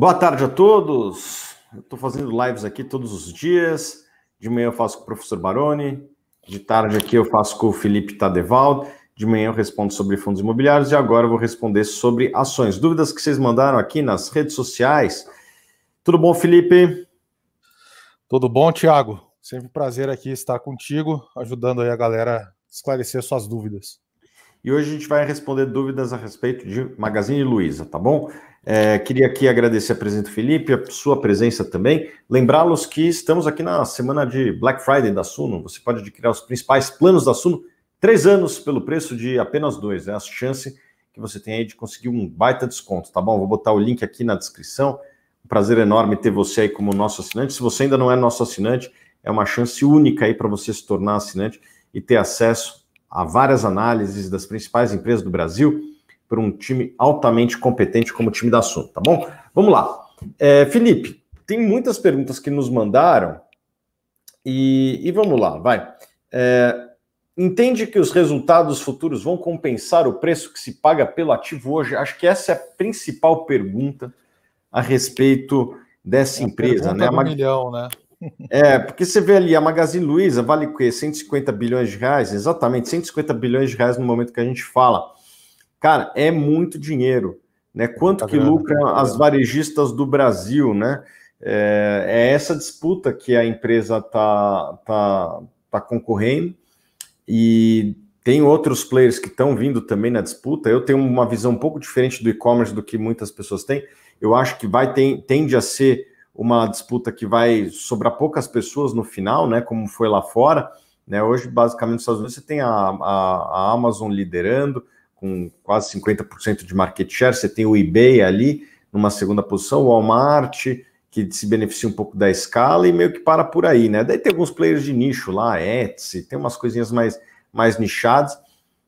Boa tarde a todos. Estou fazendo lives aqui todos os dias. De manhã eu faço com o professor Baroni, de tarde aqui eu faço com o Felipe Tadeval, de manhã eu respondo sobre fundos imobiliários e agora eu vou responder sobre ações. Dúvidas que vocês mandaram aqui nas redes sociais. Tudo bom, Felipe? Tudo bom, Tiago? Sempre um prazer aqui estar contigo, ajudando aí a galera a esclarecer suas dúvidas. E hoje a gente vai responder dúvidas a respeito de Magazine Luiza, tá bom? É, queria aqui agradecer a presença do Felipe, a sua presença também. Lembrá-los que estamos aqui na semana de Black Friday da Suno. Você pode adquirir os principais planos da Suno, três anos pelo preço de apenas dois. É né? a chance que você tem aí de conseguir um baita desconto, tá bom? Vou botar o link aqui na descrição. Um prazer enorme ter você aí como nosso assinante. Se você ainda não é nosso assinante, é uma chance única aí para você se tornar assinante e ter acesso a várias análises das principais empresas do Brasil por um time altamente competente como o time da Sun, tá bom? Vamos lá. É, Felipe, tem muitas perguntas que nos mandaram e, e vamos lá, vai. É, entende que os resultados futuros vão compensar o preço que se paga pelo ativo hoje? Acho que essa é a principal pergunta a respeito dessa é empresa, né? Mag... milhão, né? É, porque você vê ali, a Magazine Luiza vale o quê? 150 bilhões de reais? Exatamente, 150 bilhões de reais no momento que a gente fala. Cara, é muito dinheiro. Né? Quanto que lucram as varejistas do Brasil, né? É, é essa disputa que a empresa está tá, tá concorrendo e tem outros players que estão vindo também na disputa. Eu tenho uma visão um pouco diferente do e-commerce do que muitas pessoas têm. Eu acho que vai tende a ser uma disputa que vai sobrar poucas pessoas no final, né? Como foi lá fora. Né? Hoje, basicamente, nos Estados Unidos, você tem a, a, a Amazon liderando, com quase 50% de market share, você tem o eBay ali numa segunda posição, o Walmart, que se beneficia um pouco da escala e meio que para por aí, né? Daí tem alguns players de nicho lá, Etsy, tem umas coisinhas mais, mais nichadas,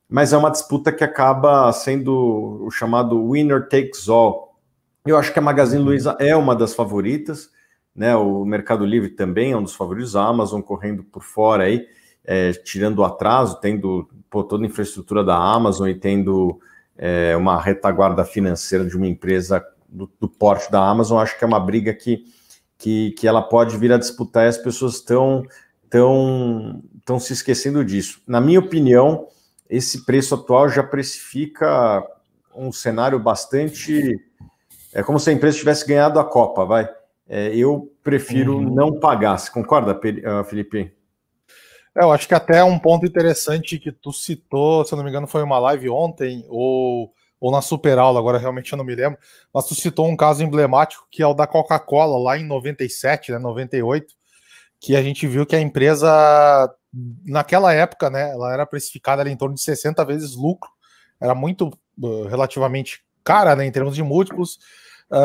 mas é uma disputa que acaba sendo o chamado winner takes all. Eu acho que a Magazine Luiza uhum. é uma das favoritas, né? O Mercado Livre também é um dos favoritos, a Amazon correndo por fora aí é, tirando o atraso, tendo pô, toda a infraestrutura da Amazon e tendo é, uma retaguarda financeira de uma empresa do, do, porte da Amazon, acho que é uma briga que, que, que ela pode vir a disputar e as pessoas estão tão, tão se esquecendo disso. Na minha opinião, esse preço atual já precifica um cenário bastante. É como se a empresa tivesse ganhado a Copa, vai. É, eu prefiro uhum. não pagar. Você concorda, ah, Felipe? Eu acho que até um ponto interessante que tu citou, se eu não me engano, foi uma live ontem ou, ou na super aula, agora realmente eu não me lembro, mas tu citou um caso emblemático que é o da Coca-Cola lá em 97, né, 98, que a gente viu que a empresa naquela época, né, ela era precificada ali em torno de 60 vezes lucro, era muito eh, relativamente cara, né, em termos de múltiplos,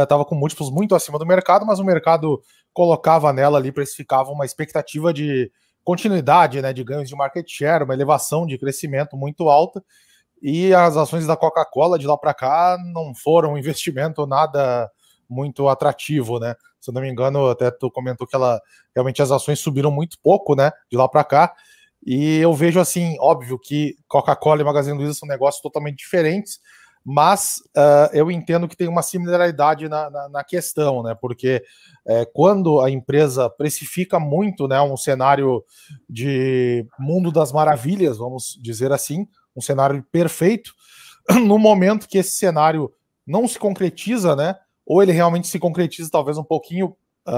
estava eh, uh, com múltiplos muito acima do mercado, mas o mercado colocava nela ali, precificava uma expectativa de continuidade né, de ganhos de market share, uma elevação de crescimento muito alta. E as ações da Coca-Cola de lá para cá não foram um investimento nada muito atrativo, né? Se eu não me engano, até tu comentou que ela realmente as ações subiram muito pouco, né, de lá para cá. E eu vejo assim, óbvio que Coca-Cola e Magazine Luiza são negócios totalmente diferentes, mas uh, eu entendo que tem uma similaridade na, na, na questão, né? Porque é, quando a empresa precifica muito, né, um cenário de mundo das maravilhas, vamos dizer assim, um cenário perfeito, no momento que esse cenário não se concretiza, né? Ou ele realmente se concretiza talvez um pouquinho uh,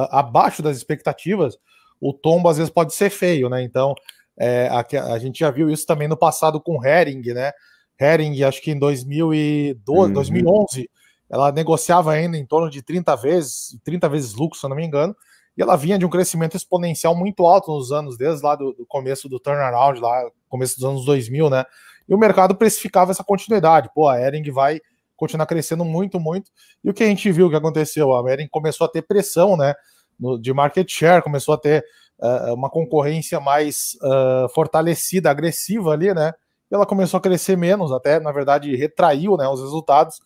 abaixo das expectativas, o tombo às vezes pode ser feio, né? Então é, a, a gente já viu isso também no passado com o Hering, né? Hering, acho que em 2012, uhum. 2011, ela negociava ainda em torno de 30 vezes, 30 vezes lucro, se eu não me engano, e ela vinha de um crescimento exponencial muito alto nos anos, desde lá do, do começo do turnaround, lá começo dos anos 2000, né? E o mercado precificava essa continuidade. Pô, a Hering vai continuar crescendo muito, muito. E o que a gente viu que aconteceu? A Hering começou a ter pressão, né? de market share, começou a ter uh, uma concorrência mais uh, fortalecida, agressiva ali, né? ela começou a crescer menos, até na verdade retraiu né, os resultados.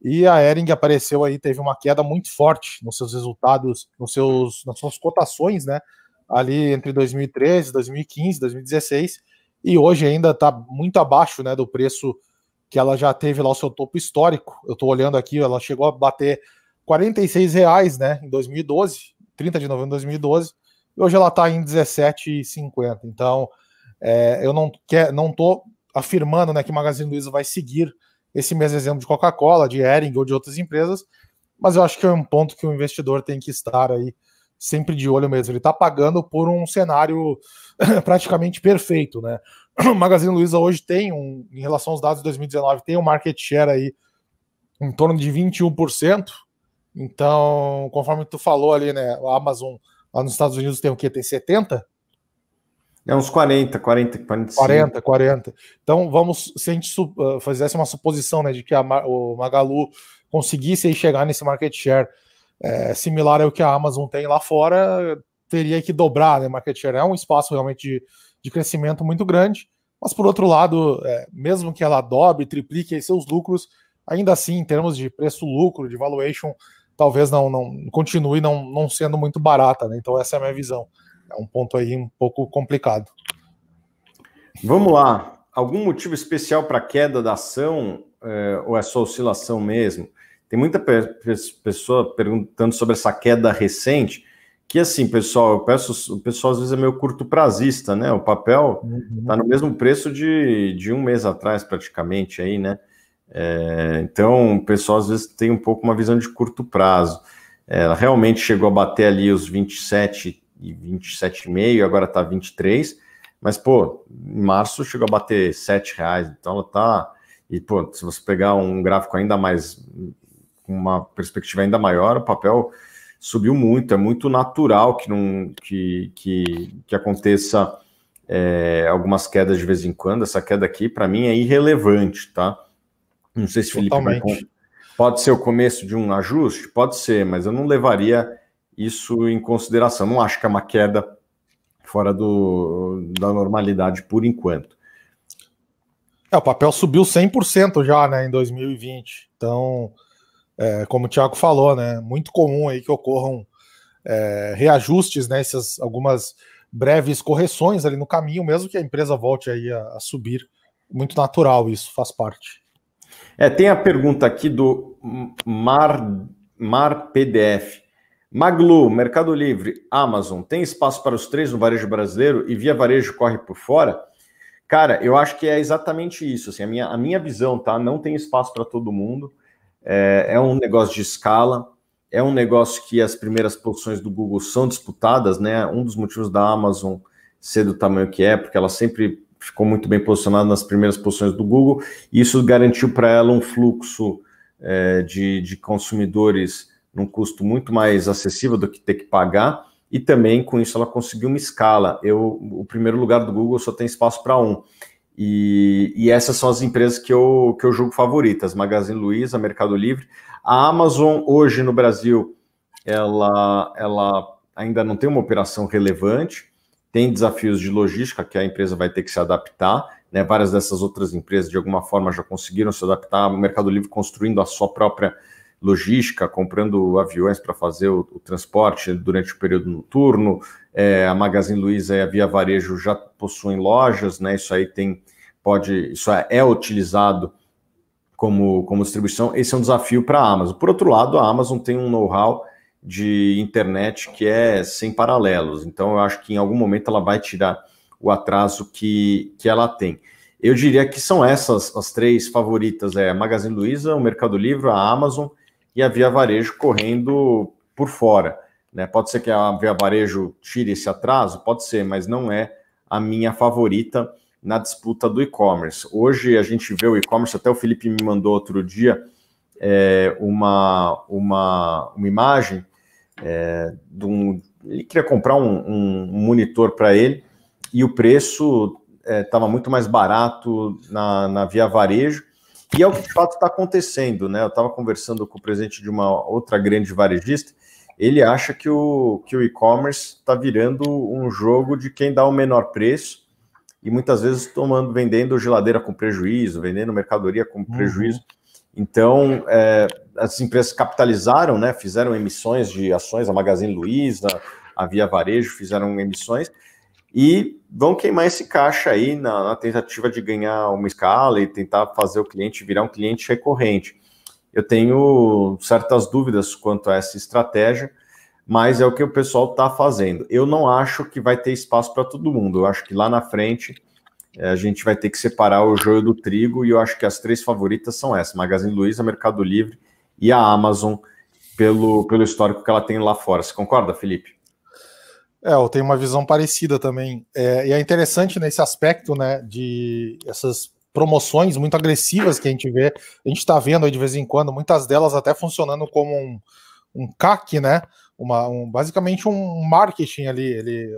E a Ering apareceu aí, teve uma queda muito forte nos seus resultados, nos seus, nas suas cotações, né? Ali entre 2013, 2015, 2016, e hoje ainda está muito abaixo né, do preço que ela já teve lá o seu topo histórico. Eu estou olhando aqui, ela chegou a bater R$ reais, né, em 2012, 30 de novembro de 2012, e hoje ela está em 17,50. Então, é, eu não quer, não tô afirmando né, que Magazine Luiza vai seguir esse mesmo exemplo de Coca-Cola, de Ering ou de outras empresas, mas eu acho que é um ponto que o investidor tem que estar aí sempre de olho mesmo. Ele está pagando por um cenário praticamente perfeito, né? O Magazine Luiza hoje tem, um, em relação aos dados de 2019, tem um market share aí em torno de 21%. Então, conforme tu falou ali, né, a Amazon lá nos Estados Unidos tem o quê? Tem 70%. É uns 40, 40, 45. 40, 40. Então, vamos, se a gente ah, fizesse uma suposição né, de que a, o Magalu conseguisse aí, chegar nesse market share é, similar ao que a Amazon tem lá fora, teria que dobrar, né? Market share é um espaço realmente de, de crescimento muito grande, mas por outro lado, é, mesmo que ela dobre, triplique seus lucros, ainda assim, em termos de preço-lucro, de valuation, talvez não, não continue não, não sendo muito barata, né? Então, essa é a minha visão é um ponto aí um pouco complicado. Vamos lá. Algum motivo especial para a queda da ação é, ou é só oscilação mesmo? Tem muita pe pessoa perguntando sobre essa queda recente, que assim, pessoal, eu peço, o pessoal às vezes é meio curto prazista, né? O papel está uhum. Tá no mesmo preço de, de um mês atrás, praticamente, aí, né? É, então, o pessoal às vezes tem um pouco uma visão de curto prazo. Ela eh, realmente chegou a bater ali os 27 e meio agora está 23. Mas, pô, em março chegou a bater 7 reais, então ela tá. E, pô, se você pegar um gráfico ainda mais, com uma perspectiva ainda maior, o papel subiu muito. É muito natural que, não, que, que, que aconteça é, algumas quedas de vez em quando. Essa queda aqui, para mim, é irrelevante, tá? Não sei se Felipe vai... Pode ser o começo de um ajuste? Pode ser, mas eu não levaria isso em consideração. Não acho que é uma queda fora do, da normalidade por enquanto. É, o papel subiu 100% já, né, em 2020. Então, é, como o Thiago falou, né, muito comum aí que ocorram é, reajustes, né, essas algumas breves correções ali no caminho, mesmo que a empresa volte aí a, a subir. Muito natural isso, faz parte. É, tem a pergunta aqui do Mar, Mar PDF. Maglu, Mercado Livre, Amazon, tem espaço para os três no varejo brasileiro e via varejo corre por fora? Cara, eu acho que é exatamente isso. Assim, a, minha, a minha visão, tá? Não tem espaço para todo mundo. É, é um negócio de escala, é um negócio que as primeiras posições do Google são disputadas, né? Um dos motivos da Amazon ser do tamanho que é, porque ela sempre ficou muito bem posicionada nas primeiras posições do Google, e isso garantiu para ela um fluxo é, de, de consumidores num custo muito mais acessível do que ter que pagar, e também com isso ela conseguiu uma escala. Eu, o primeiro lugar do Google só tem espaço para um. E, e, essas são as empresas que eu, que eu julgo favoritas: Magazine Luiza, Mercado Livre. A Amazon, hoje no Brasil, ela, ela ainda não tem uma operação relevante, tem desafios de logística que a empresa vai ter que se adaptar. Né? Várias dessas outras empresas, de alguma forma, já conseguiram se adaptar. O Mercado Livre construindo a sua própria logística, comprando aviões para fazer o, o, transporte durante o período noturno. É, a Magazine Luiza e a Via Varejo já possuem lojas, né? Isso aí tem pode, isso é, é utilizado como, como distribuição. Esse é um desafio para a Amazon. Por outro lado, a Amazon tem um know-how de internet que é sem paralelos. Então, eu acho que em algum momento ela vai tirar o atraso que, que ela tem. Eu diria que são essas as três favoritas: é Magazine Luiza, o Mercado Livre, a Amazon e a Via Varejo correndo por fora. Né? Pode ser que a Via Varejo tire esse atraso, pode ser, mas não é a minha favorita na disputa do e-commerce. Hoje a gente vê o e-commerce, até o Felipe me mandou outro dia é, uma, uma, uma imagem é, de um, ele queria comprar um, um monitor para ele e o preço estava eh, é, muito mais barato na, na Via Varejo e é o que de fato está acontecendo, né? Eu estava conversando com o presidente de uma outra grande varejista, ele acha que o, que o e-commerce está virando um jogo de quem dá o menor preço e muitas vezes tomando, vendendo geladeira com prejuízo, vendendo mercadoria com uhum. prejuízo. Uhum. Então, é, as empresas capitalizaram, né, fizeram emissões de ações, a Magazine Luiza, a Via Varejo fizeram emissões, e vão queimar esse caixa aí na, na, tentativa de ganhar uma escala e tentar fazer o cliente virar um cliente recorrente. Eu tenho certas dúvidas quanto a essa estratégia, mas é o que o pessoal está fazendo. Eu não acho que vai ter espaço para todo mundo. Eu acho que lá na frente eh, a gente vai ter que separar o joio do trigo e eu acho que as três favoritas são essas: Magazine Luiza, Mercado Livre e a Amazon, pelo, pelo histórico que ela tem lá fora. Você concorda, Felipe? É, eu tenho uma visão parecida também. É, e é interessante nesse aspecto, né, de essas promoções muito agressivas que a gente vê, a gente está vendo de vez em quando, muitas delas até funcionando como um, um CAC, né? Uma, um, basicamente um marketing ali. Ele,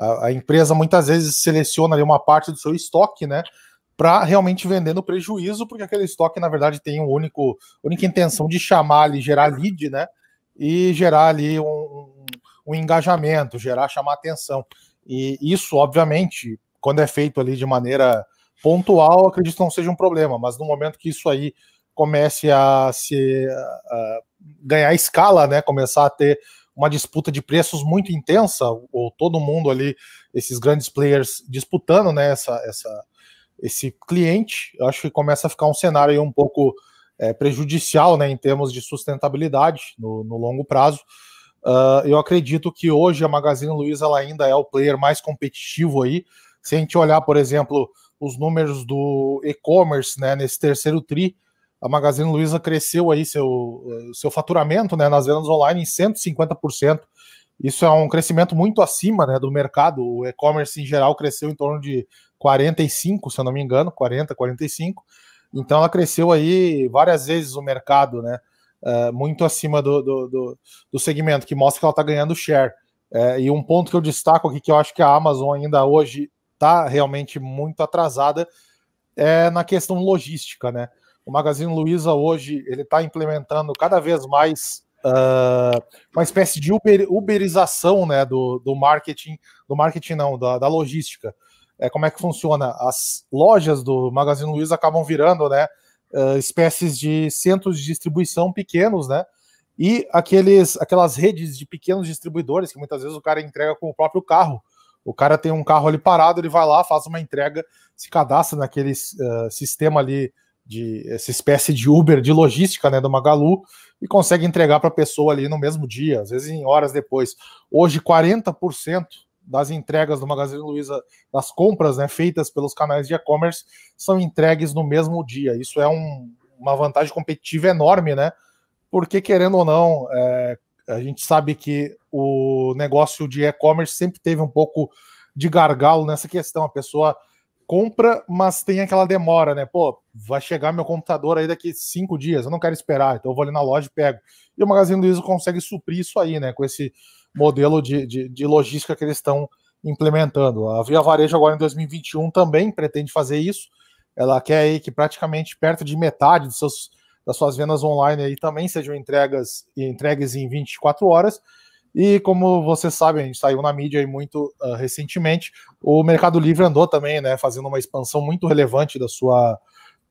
a, a, empresa muitas vezes seleciona ali uma parte do seu estoque, né? Para realmente vender no prejuízo, porque aquele estoque, na verdade, tem um único, única intenção de chamar ali, gerar lead, né? E gerar ali um, o engajamento, gerar, chamar atenção. E isso, obviamente, quando é feito ali de maneira pontual, acredito que não seja um problema, mas no momento que isso aí comece a se a ganhar escala, né, começar a ter uma disputa de preços muito intensa, ou todo mundo ali, esses grandes players disputando né, essa, essa, esse cliente, eu acho que começa a ficar um cenário aí um pouco é, prejudicial né, em termos de sustentabilidade no, no longo prazo. Ah, eu acredito que hoje a Magazine Luiza ela ainda é o player mais competitivo aí. Se a gente olhar, por exemplo, os números do e-commerce né, nesse terceiro TRI, a Magazine Luiza cresceu aí seu, eh, seu faturamento né, nas vendas online em 150%. Isso é um crescimento muito acima né, do mercado. O e-commerce em geral cresceu em torno de 45, se eu não me engano, 40, 45. Então ela cresceu aí várias vezes o mercado, né? uh, muito acima do, do, do, do, segmento, que mostra que ela está ganhando share. É, e um ponto que eu destaco aqui, que eu acho que a Amazon ainda hoje está realmente muito atrasada, é na questão logística, né? O Magazine Luiza hoje ele está implementando cada vez mais uh, uma espécie de uber, uberização, né, do, do marketing, do marketing não, da, da logística. É como é que funciona? As lojas do Magazine Luiza acabam virando, né, uh, espécies de centros de distribuição pequenos, né? E aqueles, aquelas redes de pequenos distribuidores que muitas vezes o cara entrega com o próprio carro. O cara tem um carro ali parado, ele vai lá, faz uma entrega, se cadastra naquele uh, sistema ali de essa espécie de Uber de logística, né, do Magalu, e consegue entregar para a pessoa ali no mesmo dia, às vezes em horas depois. Hoje 40% das entregas do Magazine Luiza, das compras né, feitas pelos canais de e-commerce, são entregues no mesmo dia. Isso é um, uma vantagem competitiva enorme, né? Porque, querendo ou não, é, a gente sabe que o negócio de e-commerce sempre teve um pouco de gargalo nessa questão. A pessoa compra, mas tem aquela demora, né? Pô, vai chegar meu computador aí daqui cinco dias, eu não quero esperar, então eu vou ali na loja e pego. E o Magazine Luiza consegue suprir isso aí, né? Com esse modelo de, de, de logística que eles estão implementando. A Via Varejo agora em 2021 também pretende fazer isso. Ela quer aí que praticamente perto de metade dos seus, das suas vendas online aí também sejam entregas entregues em 24 horas. E como vocês sabem, a gente saiu na mídia aí muito uh, recentemente, o Mercado Livre andou também, né, fazendo uma expansão muito relevante da sua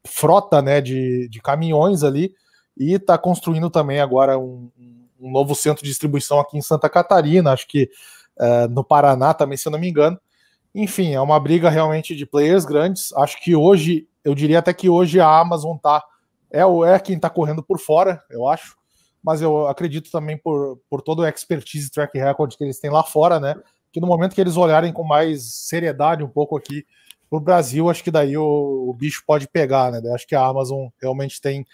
frota, né, de, de caminhões ali, e está construindo também agora um, um um novo centro de distribuição aqui em Santa Catarina, acho que é, no Paraná também, se eu não me engano. Enfim, é uma briga realmente de players grandes. Acho que hoje, eu diria até que hoje a Amazon tá é, é quem está correndo por fora, eu acho. Mas eu acredito também por, por todo o expertise track record que eles têm lá fora, né? Que no momento que eles olharem com mais seriedade um pouco aqui para o Brasil, acho que daí o, o bicho pode pegar, né? Acho que a Amazon realmente tem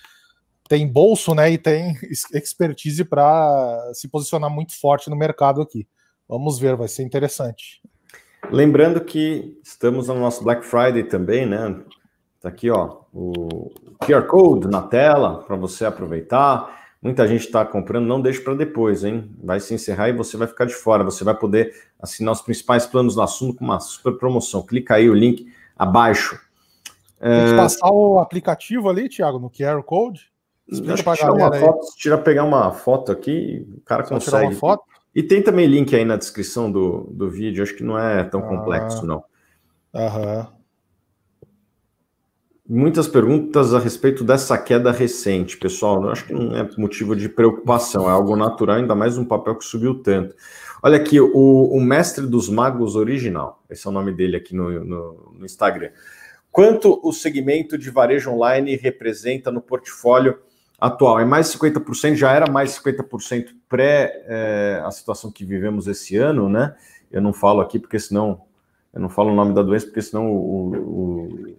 tem bolso, né, e tem expertise para se posicionar muito forte no mercado aqui. Vamos ver, vai ser interessante. Lembrando que estamos no nosso Black Friday também, né? Tá aqui, ó, o QR Code na tela para você aproveitar. Muita gente está comprando, não deixe para depois, hein? Vai se encerrar e você vai ficar de fora. Você vai poder assinar os principais planos do assunto com uma super promoção. Clica aí o link abaixo. Tem que é, passar o aplicativo ali, Thiago, no QR Code? tirar uma né? foto, tira pegar uma foto aqui, o cara Só consegue. Tirar uma foto? E tem também link aí na descrição do, do vídeo, acho que não é tão ah, complexo, não. Aham. Muitas perguntas a respeito dessa queda recente, pessoal. Eu acho que não é motivo de preocupação, é algo natural, ainda mais um papel que subiu tanto. Olha aqui, o, o Mestre dos Magos Original, esse é o nome dele aqui no, no, no Instagram. Quanto o segmento de varejo online representa no portfólio atual é mais 50%, já era mais 50% pré é, a situação que vivemos esse ano, né? Eu não falo aqui porque senão eu não falo o nome da doença porque senão o, o,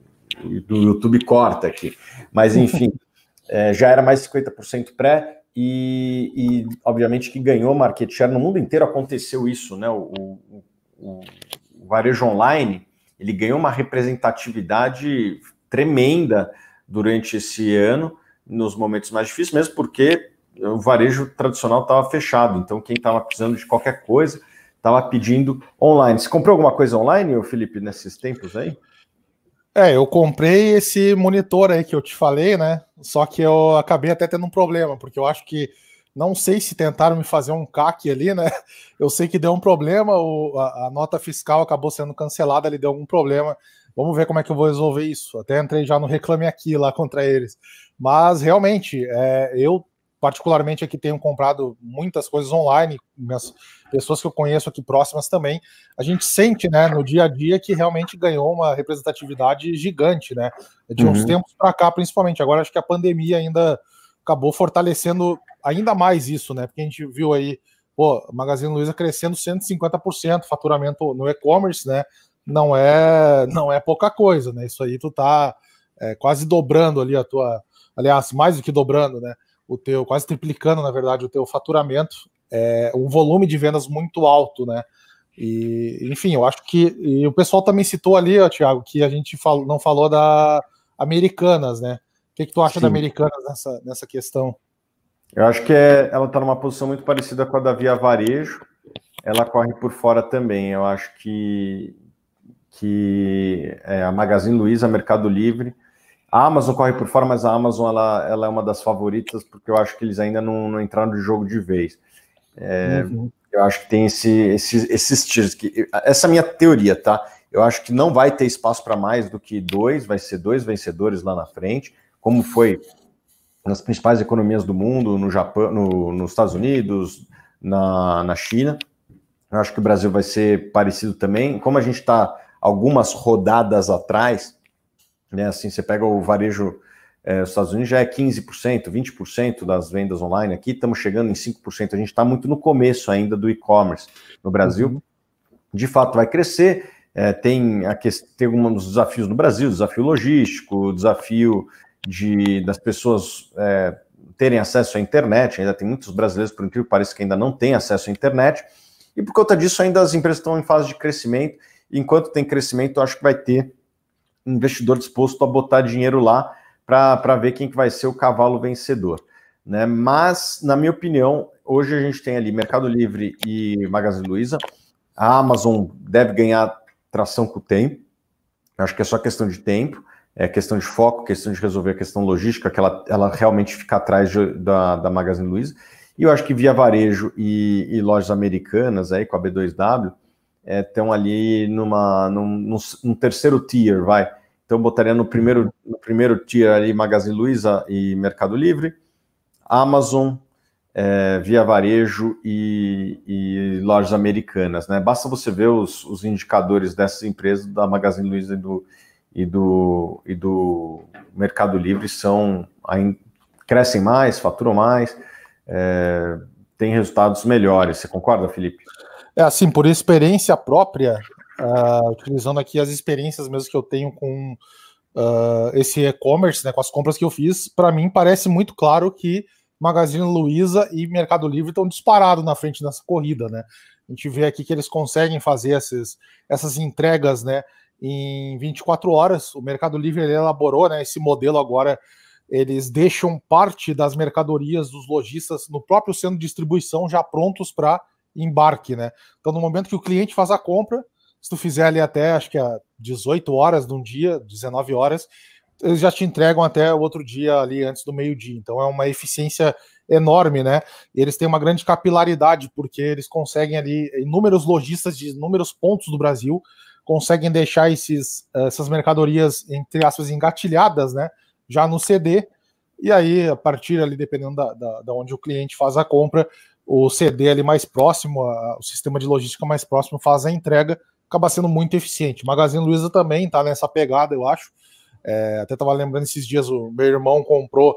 o YouTube corta aqui. Mas enfim, é, já era mais 50% pré e, e, obviamente que ganhou market share no mundo inteiro aconteceu isso, né? O, o varejo online ele ganhou uma representatividade tremenda durante esse ano nos momentos mais difíceis, mesmo porque o varejo tradicional estava fechado, então quem estava precisando de qualquer coisa estava pedindo online. Você comprou alguma coisa online, Felipe, nesses tempos aí? É, eu comprei esse monitor aí que eu te falei, né? Só que eu acabei até tendo um problema, porque eu acho que não sei se tentaram me fazer um CAC ali, né? Eu sei que deu um problema, o, a, a nota fiscal acabou sendo cancelada, ele deu algum problema Vamos ver como é que eu vou resolver isso. Até entrei já no Reclame Aqui lá contra eles. Mas realmente, é, eu particularmente aqui tenho comprado muitas coisas online, minhas pessoas que eu conheço aqui próximas também, a gente sente, né, no dia a dia que realmente ganhou uma representatividade gigante, né, é de uhum. uns tempos para cá, principalmente. Agora acho que a pandemia ainda acabou fortalecendo ainda mais isso, né, porque a gente viu aí, pô, Magazine Luiza crescendo 150% faturamento no e-commerce, né, não é não é pouca coisa, né? Isso aí tu tá é, quase dobrando ali a tua, aliás, mais do que dobrando, né? O teu quase triplicando, na verdade, o teu faturamento, é um volume de vendas muito alto, né? E enfim, eu acho que e o pessoal também citou ali, ó, Thiago, que a gente fal, não falou da Americanas, né? O que, que tu acha Sim. da Americanas nessa, nessa questão? Eu acho que é, ela está numa posição muito parecida com a da Via Varejo. Ela corre por fora também. Eu acho que que é a Magazine Luiza, Mercado Livre. A Amazon corre por fora, mas a Amazon ela, ela é uma das favoritas, porque eu acho que eles ainda não, não entraram no jogo de vez. É, uhum. Eu acho que tem esse, esse, esses tiros. Que, essa é a minha teoria, tá? Eu acho que não vai ter espaço para mais do que dois, vai ser dois vencedores lá na frente, como foi nas principais economias do mundo, no Japão, no, nos Estados Unidos, na, na China. Eu acho que o Brasil vai ser parecido também. Como a gente está algumas rodadas atrás, né? Assim, você pega o varejo é, os Estados Unidos já é 15%, 20% das vendas online aqui, estamos chegando em 5%. A gente está muito no começo ainda do e-commerce no Brasil. Uhum. De fato, vai crescer. É, tem, a, tem alguns desafios no Brasil, desafio logístico, desafio de, das pessoas é, terem acesso à internet. Ainda tem muitos brasileiros, por incrível que pareça, que ainda não têm acesso à internet. E por conta disso, ainda as empresas estão em fase de crescimento Enquanto tem crescimento, eu acho que vai ter investidor disposto a botar dinheiro lá para ver quem que vai ser o cavalo vencedor. Né? Mas, na minha opinião, hoje a gente tem ali Mercado Livre e Magazine Luiza. A Amazon deve ganhar tração com o tempo. Eu acho que é só questão de tempo, é questão de foco, questão de resolver a questão logística, que ela, ela realmente fica atrás de, da, da Magazine Luiza. E eu acho que via varejo e, e lojas americanas aí com a B2W, estão é, ali numa, num, num, num, terceiro tier, vai. Então, botaria no primeiro, no primeiro tier ali Magazine Luiza e Mercado Livre, Amazon, é, Via Varejo e, e, lojas americanas, né? Basta você ver os, os indicadores dessas empresas, da Magazine Luiza e do, e do, e do Mercado Livre, são aí, crescem mais, faturam mais, é, têm resultados melhores. Você concorda, Felipe? É assim, por experiência própria, uh, utilizando aqui as experiências mesmo que eu tenho com uh, esse e-commerce, né, com as compras que eu fiz, para mim parece muito claro que Magazine Luiza e Mercado Livre estão disparados na frente dessa corrida, né? A gente vê aqui que eles conseguem fazer esses, essas entregas, né, em 24 horas. O Mercado Livre elaborou, né, esse modelo agora eles deixam parte das mercadorias dos lojistas no próprio centro de distribuição já prontos para embarque, né? Então, no momento que o cliente faz a compra, se tu fizer ali até, acho que é 18 horas de um dia, 19 horas, eles já te entregam até o outro dia ali antes do meio-dia. Então, é uma eficiência enorme, né? E eles têm uma grande capilaridade, porque eles conseguem ali, inúmeros lojistas de inúmeros pontos do Brasil conseguem deixar esses, eh, essas mercadorias, entre aspas, engatilhadas, né? Já no CD, e aí, a partir ali, dependendo da, da, da, onde o cliente faz a compra, o CD ali mais próximo, a, o sistema de logística mais próximo faz a entrega, acaba sendo muito eficiente. Magazine Luiza também está nessa pegada, eu acho. É, até estava lembrando esses dias, o meu irmão comprou,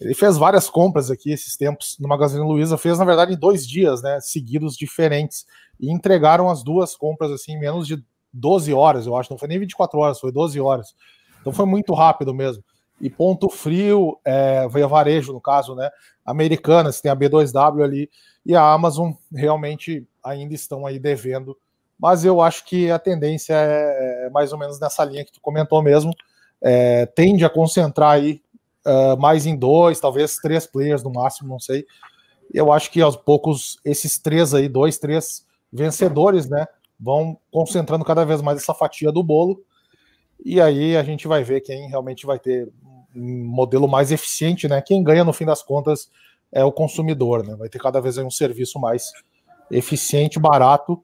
ele fez várias compras aqui esses tempos no Magazine Luiza, fez na verdade em dois dias, né, seguidos diferentes, e entregaram as duas compras assim em menos de 12 horas, eu acho, não foi nem 24 horas, foi 12 horas. Então foi muito rápido mesmo e Ponto Frio, é, varejo no caso, né? Americanas, tem a B2W ali, e a Amazon realmente ainda estão aí devendo. Mas eu acho que a tendência é, é mais ou menos nessa linha que tu comentou mesmo. É, tende a concentrar aí uh, mais em dois, talvez três players no máximo, não sei. Eu acho que aos poucos esses três aí, dois, três vencedores, né, vão concentrando cada vez mais essa fatia do bolo e aí a gente vai ver quem realmente vai ter um modelo mais eficiente, né? Quem ganha no fim das contas é o consumidor, né? Vai ter cada vez um serviço mais eficiente, barato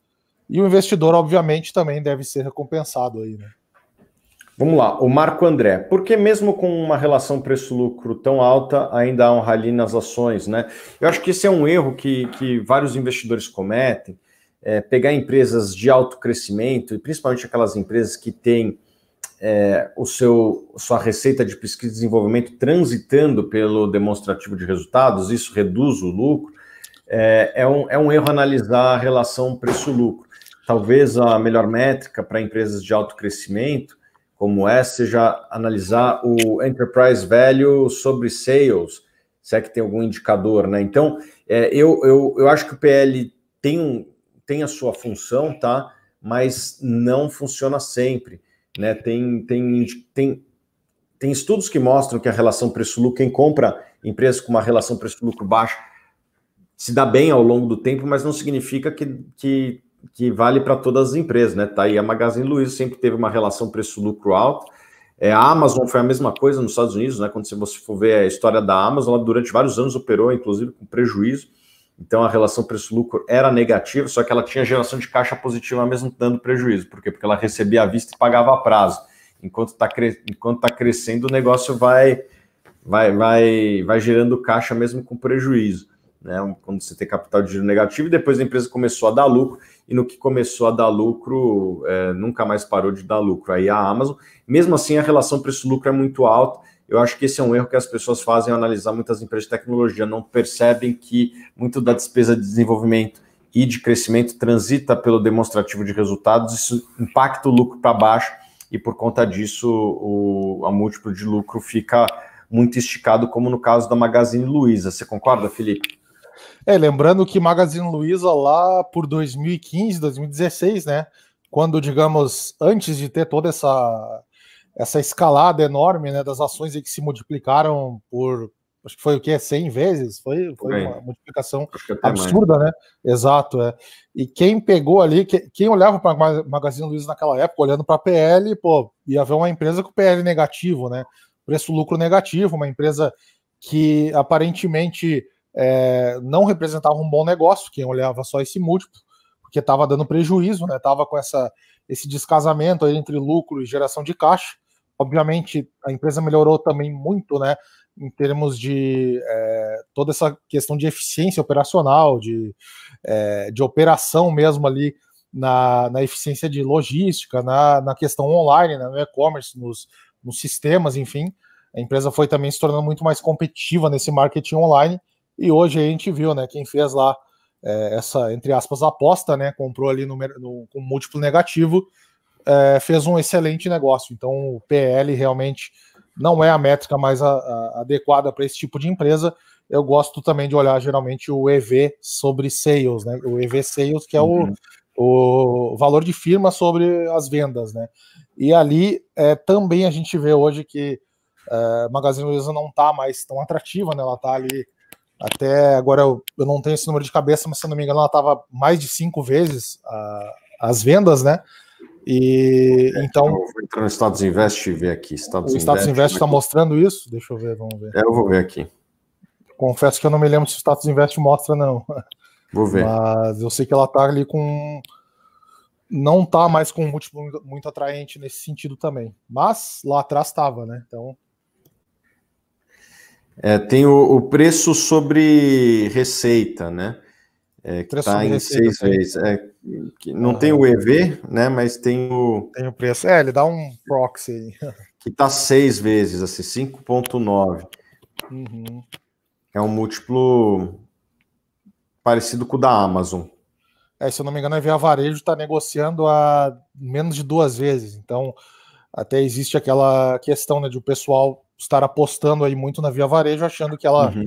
e o investidor, obviamente, também deve ser recompensado aí, né? Vamos lá, o Marco André. Por que mesmo com uma relação preço-lucro tão alta, ainda há um rally nas ações, né? Eu acho que esse é um erro que, que vários investidores cometem, é pegar empresas de alto crescimento, e principalmente aquelas empresas que têm é, o seu, sua receita de pesquisa e desenvolvimento transitando pelo demonstrativo de resultados, isso reduz o lucro, é, é, um, é um erro analisar a relação preço-lucro. Talvez a melhor métrica para empresas de alto crescimento, como essa, é, seja analisar o enterprise value sobre sales, se é que tem algum indicador, né? Então, é, eu, eu, eu acho que o PL tem, um, tem a sua função, tá? Mas não funciona sempre. Né? Tem, tem, tem, tem estudos que mostram que a relação preço-lucro, quem compra empresas com uma relação preço-lucro baixa, se dá bem ao longo do tempo, mas não significa que, que, que vale para todas as empresas. Né? Tá aí a Magazine Luiza sempre teve uma relação preço-lucro alto é, a Amazon foi a mesma coisa nos Estados Unidos, né? Quando você for ver a história da Amazon, ela durante vários anos operou, inclusive, com prejuízo. Então a relação preço-lucro era negativa, só que ela tinha geração de caixa positiva mesmo dando prejuízo. Por quê? Porque ela recebia à vista e pagava a prazo. Enquanto está cre... Enquanto tá crescendo, o negócio vai, vai, vai, vai gerando caixa mesmo com prejuízo né? Quando você tem capital de giro negativo, e depois a empresa começou a dar lucro, e no que começou a dar lucro, é, nunca mais parou de dar lucro. Aí a Amazon, mesmo assim, a relação preço-lucro é muito alta. Eu acho que esse é um erro que as pessoas fazem ao analisar muitas empresas de tecnologia, não percebem que muito da despesa de desenvolvimento e de crescimento transita pelo demonstrativo de resultados, isso impacta o lucro para baixo e por conta disso o a múltiplo de lucro fica muito esticado, como no caso da Magazine Luiza. Você concorda, Felipe? É, lembrando que Magazine Luiza lá por 2015, 2016, né? Quando, digamos, antes de ter toda essa, essa escalada enorme né, das ações que se multiplicaram por, acho que foi o que, 100 vezes? Foi, foi uma multiplicação absurda, mais. né? Exato, é. E quem pegou ali, quem olhava para Magazine Luiza naquela época, olhando para a PL, pô, ia ver uma empresa com PL negativo, né? Preço-lucro negativo, uma empresa que aparentemente é, não representava um bom negócio, quem olhava só esse múltiplo, porque estava dando prejuízo, né? Tava com essa, esse descasamento entre lucro e geração de caixa. Obviamente, a empresa melhorou também muito, né? Em termos de é, toda essa questão de eficiência operacional, de, é, de operação mesmo ali na, na eficiência de logística, na, na questão online, né, no e-commerce, nos, nos sistemas, enfim. A empresa foi também se tornando muito mais competitiva nesse marketing online e hoje a gente viu, né, quem fez lá é, essa, entre aspas, aposta, né, comprou ali no, no com múltiplo negativo, é, fez um excelente negócio. Então o PL realmente não é a métrica mais a, a, adequada para esse tipo de empresa. Eu gosto também de olhar geralmente o EV sobre sales, né? O EV sales, que é o, uhum. o valor de firma sobre as vendas, né? E ali é, também a gente vê hoje que é, Magazine Luiza não está mais tão atrativa, né? Ela está ali até agora eu, eu não tenho esse número de cabeça, mas se eu não me engano, ela estava mais de cinco vezes a, as vendas, né? E é, então. Eu vou entrar no Status Invest e ver aqui. Status o Status Invest está tá né? mostrando isso? Deixa eu ver, vamos ver. É, eu vou ver aqui. Confesso que eu não me lembro se o Status Invest mostra, não. Vou ver. Mas eu sei que ela está ali com. Não está mais com um múltiplo muito atraente nesse sentido também. Mas lá atrás estava, né? Então é, tem o, o, preço sobre receita, né? É, que está em receita, seis vezes. É, não uhum. tem o EV, né? Mas tem o. Tem o preço. É, ele dá um proxy. que está seis vezes, assim, 5,9. Uhum. É um múltiplo parecido com o da Amazon. É, se eu não me engano, a Via Varejo está negociando a menos de duas vezes. Então, até existe aquela questão né, de o pessoal estar apostando aí muito na Via Varejo, achando que ela uhum.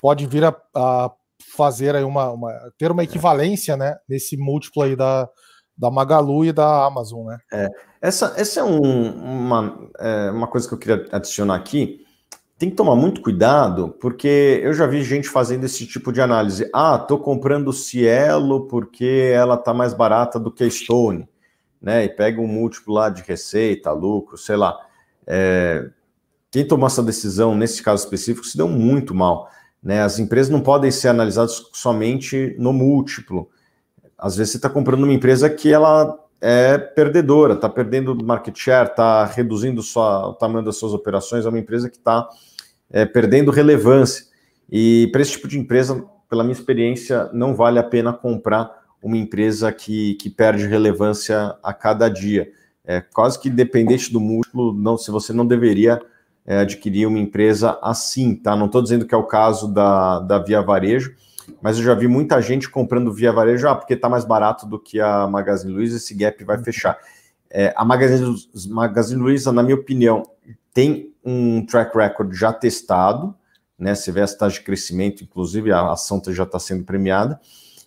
pode vir a, a fazer aí uma, uma, ter uma é. equivalência, né, nesse múltiplo aí da, da Magalu e da Amazon, né? É. Essa, essa é, um, uma, é uma coisa que eu queria adicionar aqui. Tem que tomar muito cuidado, porque eu já vi gente fazendo esse tipo de análise. Ah, tô comprando Cielo porque ela tá mais barata do que a Stone, né? E pega um múltiplo lá de receita, lucro, sei lá. É, quem tomou essa decisão, nesse caso específico, se deu muito mal. Né? As empresas não podem ser analisadas somente no múltiplo. Às vezes você está comprando uma empresa que ela é perdedora, está perdendo market share, está reduzindo sua, o tamanho das suas operações, é uma empresa que está é, perdendo relevância. E para esse tipo de empresa, pela minha experiência, não vale a pena comprar uma empresa que, que perde relevância a cada dia. É quase que independente do múltiplo, não, se você não deveria é, adquirir uma empresa assim, tá? Não estou dizendo que é o caso da, da Via Varejo, mas eu já vi muita gente comprando Via Varejo, ah, porque está mais barato do que a Magazine Luiza, esse gap vai uhum. fechar. É, a Magazine, Magazine Luiza, na minha opinião, tem um track record já testado, né? Você vê as taxas de crescimento, inclusive a ação já está sendo premiada.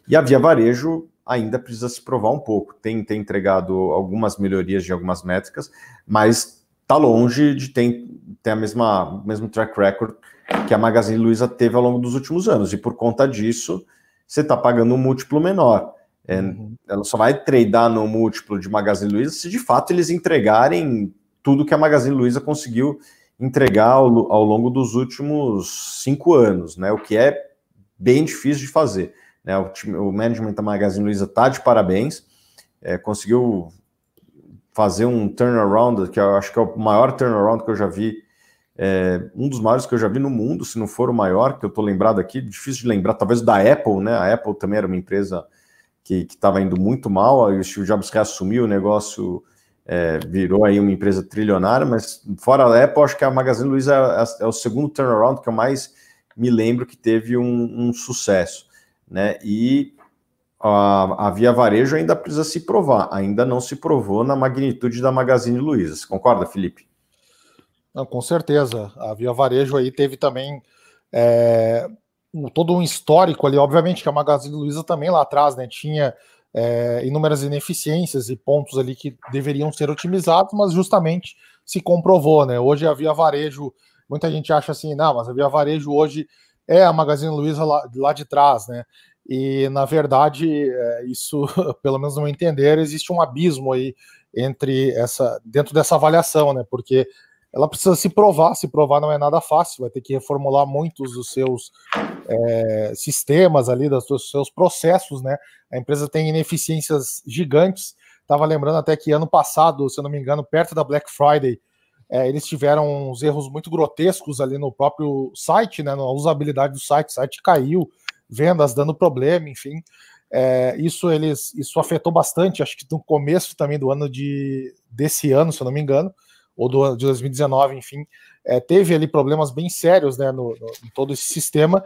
E a Via Varejo ainda precisa se provar um pouco. Tem, tem entregado algumas melhorias de algumas métricas, mas está longe de ter tem a mesma mesmo track record que a Magazine Luiza teve ao longo dos últimos anos. E por conta disso, você está pagando um múltiplo menor. É, uhum. Ela só vai tradear no múltiplo de Magazine Luiza se de fato eles entregarem tudo que a Magazine Luiza conseguiu entregar ao, ao longo dos últimos cinco anos, né? O que é bem difícil de fazer. Né? O, o management da Magazine Luiza está de parabéns, é, conseguiu fazer um turnaround, que eu acho que é o maior turnaround que eu já vi é, um dos maiores que eu já vi no mundo, se não for o maior, que eu estou lembrado aqui, difícil de lembrar, talvez da Apple, né? A Apple também era uma empresa que estava indo muito mal, aí o Steve Jobs reassumiu o negócio, é, virou aí uma empresa trilionária, mas fora a Apple, acho que a Magazine Luiza é, é, é o segundo turnaround que eu mais me lembro que teve um, um sucesso, né? E a, a, Via Varejo ainda precisa se provar, ainda não se provou na magnitude da Magazine Luiza. Você concorda, Felipe? Não, com certeza. A Via Varejo aí teve também é, um, todo um histórico ali, obviamente que a Magazine Luiza também lá atrás, né, tinha é, inúmeras ineficiências e pontos ali que deveriam ser otimizados, mas justamente se comprovou, né? Hoje a Via Varejo, muita gente acha assim, não, mas a Via Varejo hoje é a Magazine Luiza lá, lá de trás, né? E na verdade, é, isso, pelo menos no meu entender, existe um abismo aí entre essa dentro dessa avaliação, né? Porque ela precisa se provar, se provar não é nada fácil, vai ter que reformular muitos dos seus é, sistemas ali, dos seus processos, né? A empresa tem ineficiências gigantes. Estava lembrando até que ano passado, se eu não me engano, perto da Black Friday, é, eles tiveram uns erros muito grotescos ali no próprio site, né? Na usabilidade do site, o site caiu, vendas dando problema, enfim. É, isso eles isso afetou bastante, acho que no começo também do ano de desse ano, se eu não me engano ou do, de 2019, enfim, é, teve ali problemas bem sérios né, no, no, em todo esse sistema.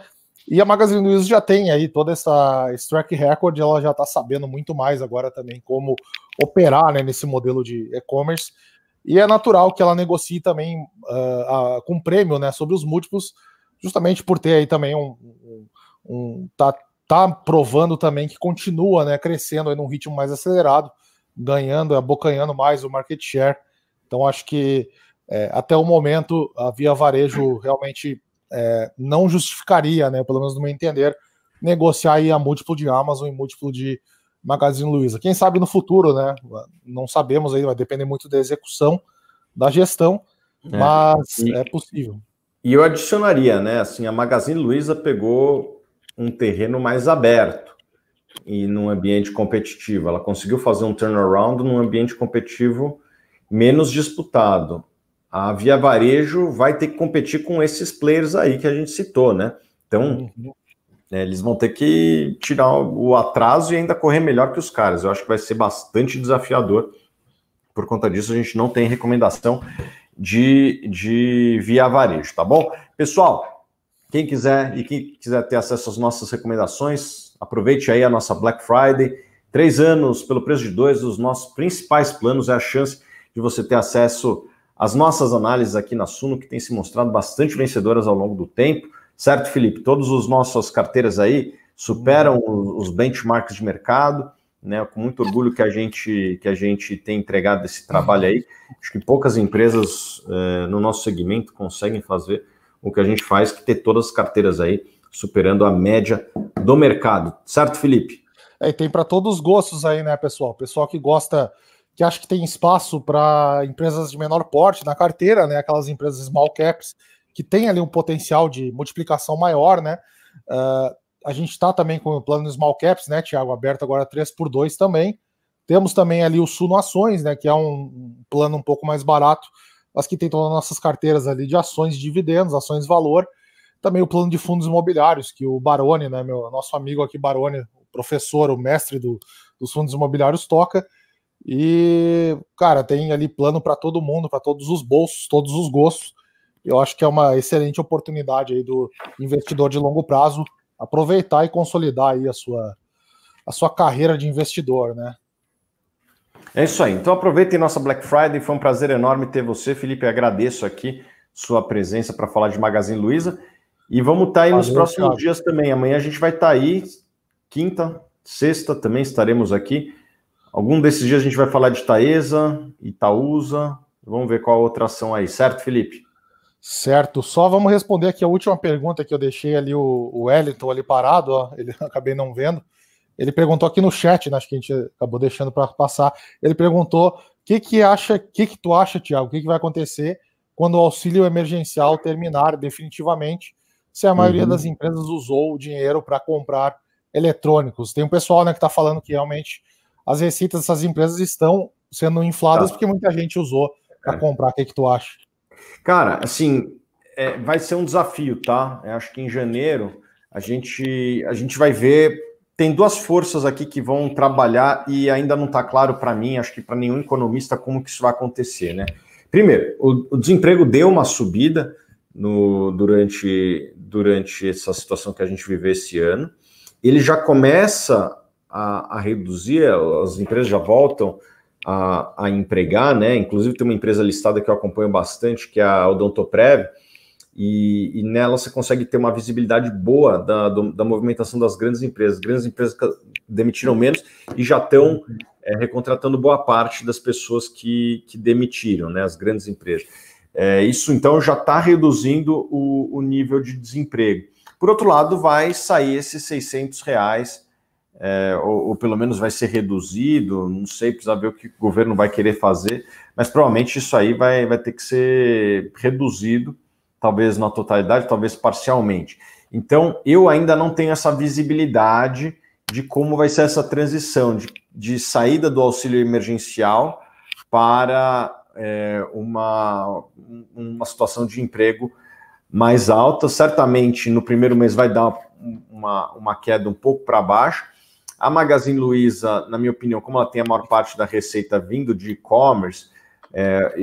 E a Magazine Luiza já tem aí toda essa track record, ela já está sabendo muito mais agora também como operar né, nesse modelo de e-commerce. E é natural que ela negocie também uh, a, com prêmio né, sobre os múltiplos, justamente por ter aí também um. um, um tá, tá provando também que continua né, crescendo aí num ritmo mais acelerado, ganhando, abocanhando mais o market share então, acho que é, até o momento a Via Varejo realmente é, não justificaria, né, pelo menos no meu entender, negociar aí a múltiplo de Amazon e múltiplo de Magazine Luiza. Quem sabe no futuro, né? Não sabemos aí, vai depender muito da execução, da gestão, é, mas e, é possível. E eu adicionaria, né? Assim, a Magazine Luiza pegou um terreno mais aberto e num ambiente competitivo. Ela conseguiu fazer um turnaround num ambiente competitivo menos disputado. A Via Varejo vai ter que competir com esses players aí que a gente citou, né? Então, uhum. né, eles vão ter que tirar o atraso e ainda correr melhor que os caras. Eu acho que vai ser bastante desafiador. Por conta disso, a gente não tem recomendação de, de via varejo, tá bom? Pessoal, quem quiser e quem quiser ter acesso às nossas recomendações, aproveite aí a nossa Black Friday. Três anos pelo preço de dois, os nossos principais planos é a chance de você ter acesso às nossas análises aqui na Suno, que tem se mostrado bastante vencedoras ao longo do tempo. Certo, Felipe? Todas as nossas carteiras aí superam os benchmarks de mercado. Né, com muito orgulho que a gente que a gente tem entregado esse trabalho aí. Acho que poucas empresas é, no nosso segmento conseguem fazer o que a gente faz, que ter todas as carteiras aí superando a média do mercado. Certo, Felipe? É, e tem para todos os gostos aí, né, pessoal? Pessoal que gosta que acho que tem espaço para empresas de menor porte na carteira, né? Aquelas empresas small caps que tem ali um potencial de multiplicação maior, né? Uh, a gente está também com o plano small caps, né, Tiago? Aberto agora 3 por 2 também. Temos também ali o Suno Ações, né? Que é um plano um pouco mais barato, mas que tem todas as nossas carteiras ali de ações dividendos, ações valor. Também o plano de fundos imobiliários, que o Barone, né, meu nosso amigo aqui, Barone, o professor, o mestre do, dos fundos imobiliários, toca e, cara, tem ali plano para todo mundo, para todos os bolsos, todos os gostos. Eu acho que é uma excelente oportunidade aí do investidor de longo prazo aproveitar e consolidar aí a sua, a sua carreira de investidor, né? É isso aí. Então aproveitem nossa Black Friday. Foi um prazer enorme ter você, Felipe. agradeço aqui sua presença para falar de Magazine Luiza. E vamos estar tá aí Valeu, nos próximos cara. dias também. Amanhã a gente vai estar tá aí, quinta, sexta também estaremos aqui Algum desses dias a gente vai falar de Taesa, Itaúsa. Vamos ver qual a outra ação aí, certo, Felipe? Certo, só vamos responder aqui a última pergunta que eu deixei ali o, o Wellington ali parado, ó, ele acabei não vendo. Ele perguntou aqui no chat, né, acho que a gente acabou deixando para passar. Ele perguntou: "O que que acha, que que tu acha, Tiago? O que que vai acontecer quando o auxílio emergencial terminar definitivamente, se a maioria uhum. das empresas usou o dinheiro para comprar eletrônicos?" Tem um pessoal, né, que está falando que realmente as receitas dessas empresas estão sendo infladas tá. porque muita gente usou para é. comprar. O que, é que tu acha? Cara, assim, é, vai ser um desafio, tá? Eu acho que em janeiro a gente, a gente vai ver. Tem duas forças aqui que vão trabalhar e ainda não está claro para mim, acho que para nenhum economista, como que isso vai acontecer, né? Primeiro, o, o desemprego deu uma subida no, durante, durante essa situação que a gente viveu esse ano. Ele já começa a, a reduzir, é, as empresas já voltam a, a, empregar, né? Inclusive tem uma empresa listada que eu acompanho bastante, que é a Odontoprev, e, e nela você consegue ter uma visibilidade boa da, do, da movimentação das grandes empresas. Grandes empresas demitiram menos e já estão é, recontratando boa parte das pessoas que, que demitiram, né? As grandes empresas. É, isso então já está reduzindo o, o nível de desemprego. Por outro lado, vai sair esses 600 reais é, ou, ou, pelo menos vai ser reduzido, não sei, precisa ver o que o governo vai querer fazer, mas provavelmente isso aí vai, vai ter que ser reduzido, talvez na totalidade, talvez parcialmente. Então, eu ainda não tenho essa visibilidade de como vai ser essa transição de, de saída do auxílio emergencial para é, uma, uma situação de emprego mais alta. Certamente, no primeiro mês vai dar uma, uma queda um pouco para baixo, a Magazine Luiza, na minha opinião, como ela tem a maior parte da receita vindo de e-commerce, é,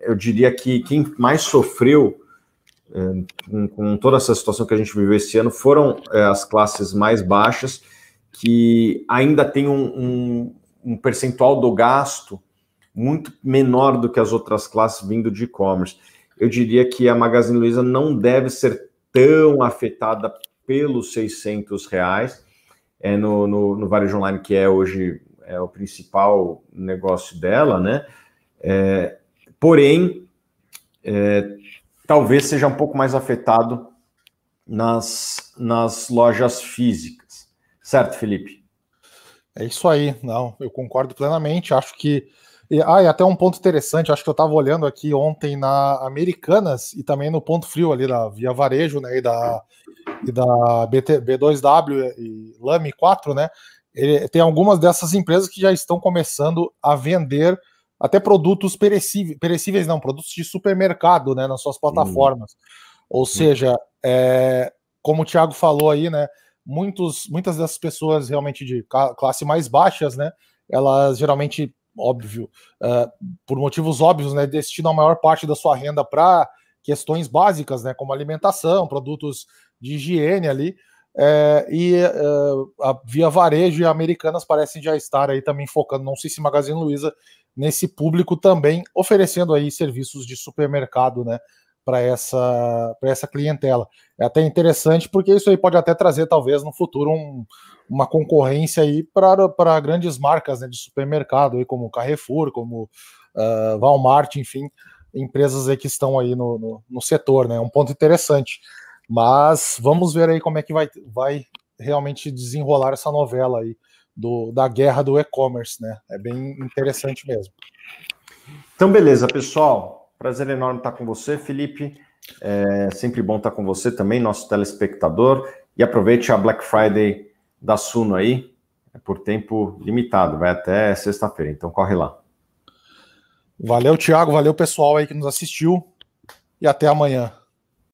eu diria que quem mais sofreu é, com, toda essa situação que a gente viveu esse ano foram é, as classes mais baixas, que ainda tem um, um, um percentual do gasto muito menor do que as outras classes vindo de e-commerce. Eu diria que a Magazine Luiza não deve ser tão afetada pelos 600 reais, é, no, no, no varejo online, que é hoje é o principal negócio dela, né? É, porém, é, talvez seja um pouco mais afetado nas, nas lojas físicas. Certo, Felipe? É isso aí, não, eu concordo plenamente. Acho que e, ah, e até um ponto interessante, acho que eu estava olhando aqui ontem na Americanas e também no ponto frio ali da Via Varejo, né, e da, e da BT, B2W e Lame 4, né, ele, tem algumas dessas empresas que já estão começando a vender até produtos perecíveis, perecíveis não, produtos de supermercado, né, nas suas plataformas. Uhum. Ou hum. seja, é, como o Thiago falou aí, né, muitos, muitas dessas pessoas realmente de classe mais baixas, né, elas geralmente óbvio, uh, por motivos óbvios, né, destina a maior parte da sua renda para questões básicas, né, como alimentação, produtos de higiene ali, é, e uh, a Via Varejo e Americanas parecem já estar aí também focando, não sei se Magazine Luiza, nesse público também, oferecendo aí serviços de supermercado, né, para essa, essa clientela. É até interessante porque isso aí pode até trazer, talvez, no futuro, um, uma concorrência aí para grandes marcas né, de supermercado, aí, como Carrefour, como uh, Walmart, enfim, empresas aí que estão aí no, no, no setor, né? É um ponto interessante. Mas vamos ver aí como é que vai, vai realmente desenrolar essa novela aí do, da guerra do e-commerce, né? É bem interessante mesmo. Então, beleza, pessoal. Prazer enorme estar com você, Felipe. É sempre bom estar com você também, nosso telespectador. E aproveite a Black Friday da Suno aí, é por tempo limitado, vai até sexta-feira, então corre lá. Valeu, Thiago, valeu pessoal aí que nos assistiu e até amanhã.